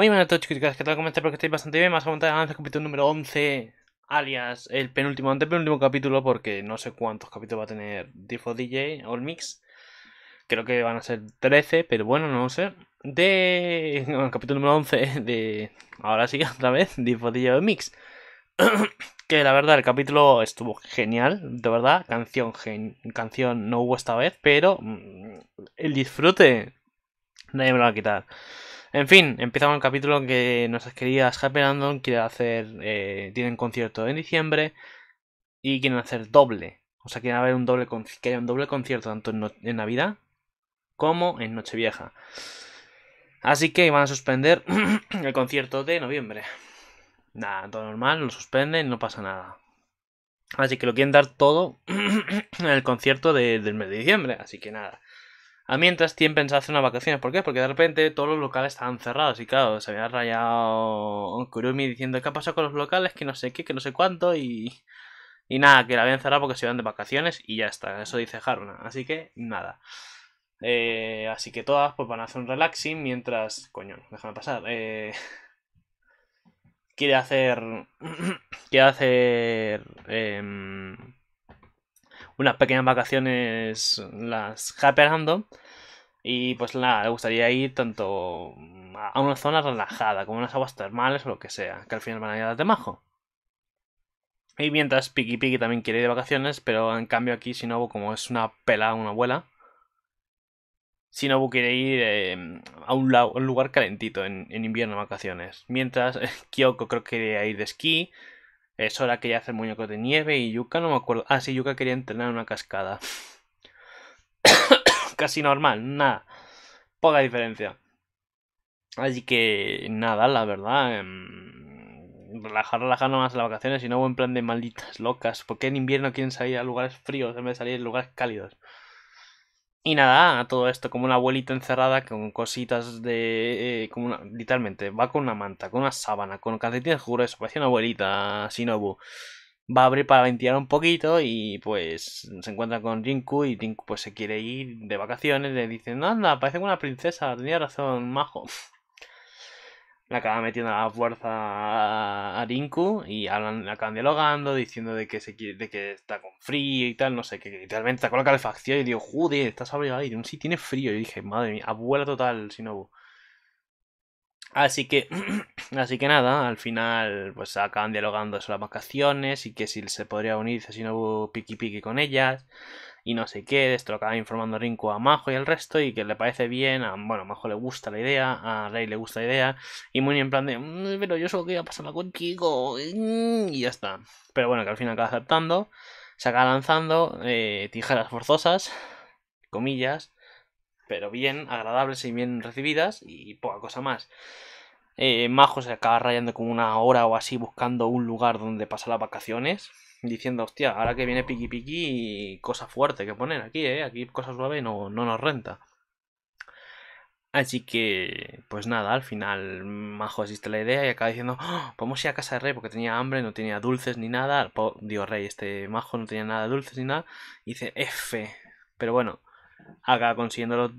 Muy buenas a todos chicos ¿qué tal? ¿Cómo estáis? bastante bien, más a antes el capítulo número 11, alias el penúltimo, antepenúltimo capítulo, porque no sé cuántos capítulos va a tener Difo DJ All Mix, creo que van a ser 13, pero bueno, no lo sé, de... el capítulo número 11 de... ahora sí, otra vez, Diffo DJ All Mix, que la verdad el capítulo estuvo genial, de verdad, canción, canción no hubo esta vez, pero mm, el disfrute nadie me lo va a quitar. En fin, empieza el capítulo que nuestras queridas Happy Landon quiere hacer. Eh, tienen concierto en diciembre y quieren hacer doble. O sea, quieren haber un doble que haya un doble concierto tanto en, Navidad como en Nochevieja. Así que van a suspender el concierto de noviembre. Nada, todo normal, lo suspenden, no pasa nada. Así que lo quieren dar todo en el concierto del mes de diciembre. Así que nada. A ah, mientras Tien pensaba hacer unas vacaciones. ¿Por qué? Porque de repente todos los locales estaban cerrados. Y claro, se había rayado Kurumi diciendo: ¿Qué ha pasado con los locales? Que no sé qué, que no sé cuánto. Y. nada, que la habían cerrado porque se iban de vacaciones y ya está. Eso dice Haruna. Así que nada. Eh, así que todas pues, van a hacer un relaxing mientras. Coño, déjame pasar. Eh, quiere hacer. quiere hacer. Em, unas pequeñas vacaciones las Happy Y pues nada, le gustaría ir tanto a una zona relajada, como unas aguas termales o lo que sea, que al final van a ir de majo. Y mientras Piki Piki también quiere ir de vacaciones, pero en cambio aquí Shinobu, como es una pela, una abuela, Shinobu quiere ir em, a un, lugar calentito en, invierno, de vacaciones. Mientras Kyoko creo que quería ir de esquí, Sora quería hacer muñecos de nieve y Yuka no me acuerdo. Ah, sí, Yuka quería entrenar en una cascada. Casi normal, nada. Poca diferencia. Así que nada, la verdad. Em, relajar, relajar nomás las vacaciones y no buen plan de malditas locas. Porque en invierno quieren salir a lugares fríos en vez de salir a lugares cálidos. Y nada, todo esto como una abuelita encerrada con cositas de... Eh, como literalmente, va con una manta, con una sábana, con calcetines gruesos, parece una abuelita Shinobu. Va a abrir para ventilar un poquito y pues se encuentra con Rinku y Rinku pues se quiere ir de vacaciones. Le dicen, anda, parece una princesa, tenía razón, majo. le acaba metiendo a la fuerza a Rinku y acaban dialogando, diciendo de que, se, de que está con frío y tal, no sé, que literalmente está con la calefacción y digo, joder, estás abrigado y un sí tiene frío. Y dije, madre mía, abuela total, Sinobu. Así que, así que nada, al final pues acaban dialogando sobre las vacaciones y que si se podría unir Sinobu piqui piqui con ellas y no sé qué, esto lo acaba informando Rinco a Majo y al resto y que le parece bien, bueno, Majo le gusta la idea, a Rey le gusta la idea y muy en plan de, mm, pero yo solo quería pasarla contigo mm", y ya está. Pero bueno, que al final acaba aceptando, se acaba lanzando eh, tijeras forzosas, comillas, pero bien agradables y bien recibidas y poca cosa más. Eh, Majo se acaba rayando como una hora o así buscando un lugar donde pasar las vacaciones diciendo, hostia, ahora que viene piqui piqui, cosa fuerte que poner aquí, ¿eh? Aquí cosa suave no, no nos renta. Así que, pues nada, al final Majo existe la idea y acaba diciendo, ¡Oh! vamos a ir a casa de Rey porque tenía hambre, no tenía dulces ni nada. Digo, Rey, este Majo no tenía nada de dulces ni nada. Y dice, F. Pero bueno, acaba consiguiendo,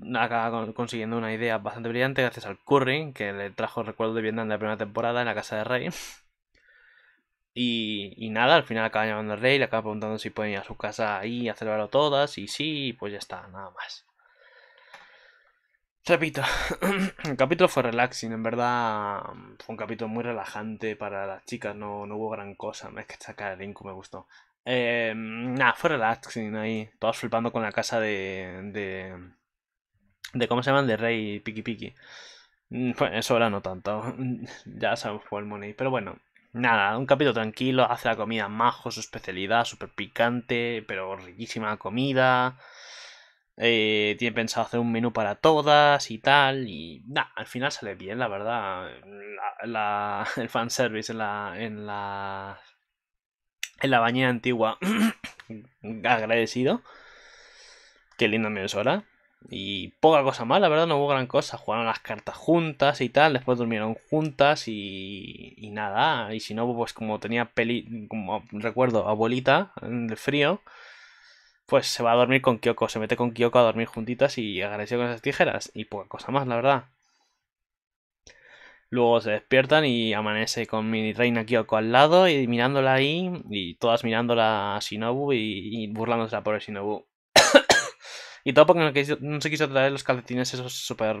consiguiendo una idea bastante brillante gracias al curry que le trajo recuerdo de Vietnam de la primera temporada en la casa de Rey. Y, nada, al final acaba llamando al rey, le acaba preguntando si pueden ir a su casa ahí a todas, y sí, pues ya está, nada más. Repito, el capítulo fue relaxing, en verdad mm, fue un capítulo muy relajante para las chicas, no, hubo gran cosa, es que sacar el link me gustó. Eh, mm, nada, fue relaxing ahí, todas flipando con la casa de... de, de ¿Cómo se llaman? De Rey Piki Piki. Bueno, mm, eso era no tanto, ya sabemos fue el money, pero bueno, Nada, un capítulo tranquilo, hace la comida majo, su especialidad, súper picante, pero riquísima comida. Eh, tiene pensado hacer un menú para todas y tal. Y nada, al final sale bien, la verdad. el fanservice en la, en la. En la bañera antigua. agradecido. Qué linda me y poca cosa más, la verdad, no hubo gran cosa. Jugaron las cartas juntas y tal, después durmieron juntas y, y nada. Y si no, pues como tenía peli, como recuerdo, abuelita de frío, pues se va a dormir con Kyoko, se mete con Kyoko a dormir juntitas y agradeció con esas tijeras. Y poca cosa más, la verdad. Luego se despiertan y amanece con mi reina Kyoko al lado y mirándola ahí y todas mirándola a Shinobu y, burlándose a pobre Shinobu. Y todo porque no, se quiso traer los calcetines esos super,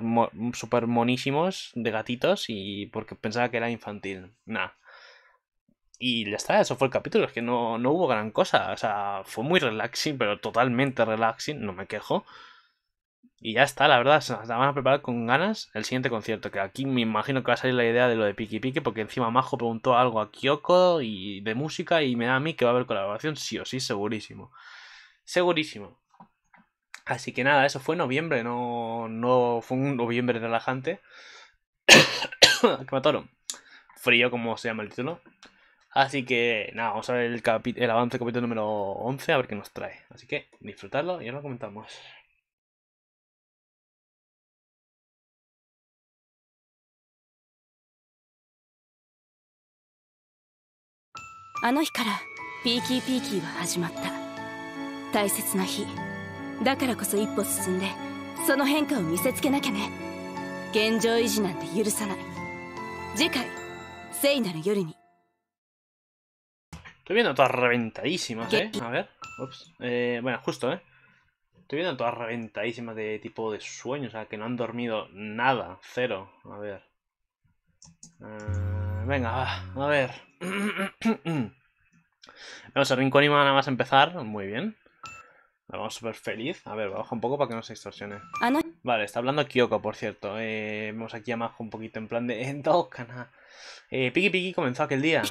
super monísimos de gatitos y porque pensaba que era infantil. Nah. Y ya está, eso fue el capítulo, es que no, hubo gran cosa. O sea, fue muy relaxing, pero totalmente relaxing, no me quejo. Y ya está, la verdad, se van a preparar con ganas el siguiente concierto, que aquí me imagino que va a salir la idea de lo de Piki Piki, porque encima Majo preguntó algo a Kyoko y de música y me da a mí que va a haber colaboración sí o sí, segurísimo. Segurísimo. Así que nada, eso fue noviembre, no, fue un noviembre relajante. que mataron. Frío, como se llama el título. Así que nada, vamos a ver el, avance del capítulo número 11, a ver qué nos trae. Así que disfrutarlo y ahora lo comentamos. A Estoy viendo todas reventadísimas, ¿eh? A ver. Ups. Eh, bueno, justo, ¿eh? Estoy viendo todas reventadísimas de tipo de sueño. O sea, que no han dormido nada. Cero. A ver. Eh, venga, va. A ver. Vamos a Rincón nada más empezar. Muy bien. Vamos súper feliz. A ver, baja un poco para que no se distorsione. Ah, vale, está hablando Kyoko, por cierto. Eh, vemos aquí a Majo un poquito en plan de... En Dokana. Eh, Piki eh, Piki comenzó aquel día.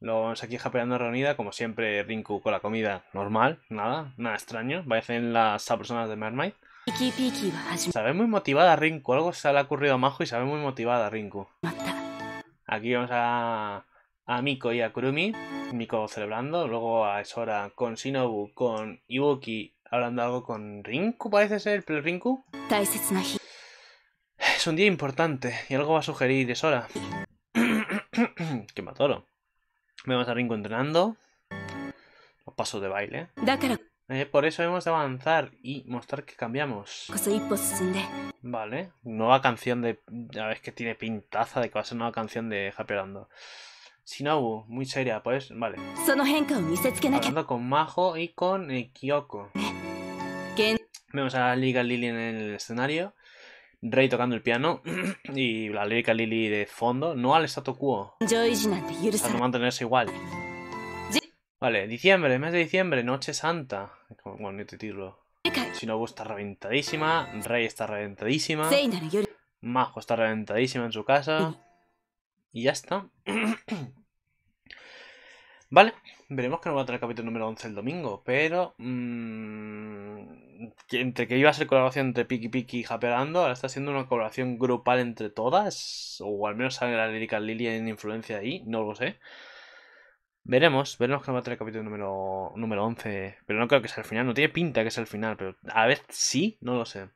Luego vamos aquí japeando reunida, como siempre, Rinku con la comida normal, nada, nada extraño. a hacer las personas de Mermaid. Se ve muy motivada Rinku, algo se le ha ocurrido a Majo y se muy motivada Rinku. Aquí vamos a a Miko y a Kurumi, Miko celebrando, luego a Sora con Shinobu, con Iwoki hablando algo con Rinku, parece ser, pero Rinku. Es un día importante y algo va a sugerir Sora. Qué matoro. Vemos a Rinku entrenando. Los pasos de baile. Eh, por eso hemos de avanzar y mostrar que cambiamos. Vale, nueva canción de... A ver, que tiene pintaza de que va a ser nueva canción de Happy Orlando. Shinobu, muy seria, pues, vale. Hablando con Majo y con eh, Kyoko. Eh, Vemos a Liga Lily en el escenario, Rey tocando el piano y la Liga Lily de fondo, no al statu quo. Para no mantenerse igual. Vale, diciembre, mes de diciembre, Noche Santa. bueno, bonito título. Shinobu está reventadísima, Rey está reventadísima, Majo está reventadísima en su casa. Y ya está. vale, veremos que no va a tener capítulo número 11 el domingo, pero... Mm, entre que iba a ser colaboración entre Piki Piki y Japerando, ahora está siendo una colaboración grupal entre todas, o al menos sale la lírica Lily en influencia ahí, no lo sé. Veremos, veremos que va a tener el capítulo número, número 11. Pero no creo que sea el final, no tiene pinta que sea el final, pero a ver Si, no lo sé.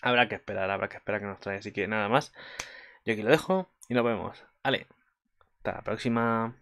Habrá que esperar, habrá que esperar que nos traiga Así que nada más. Yo aquí lo dejo y nos vemos. Vale, hasta la próxima.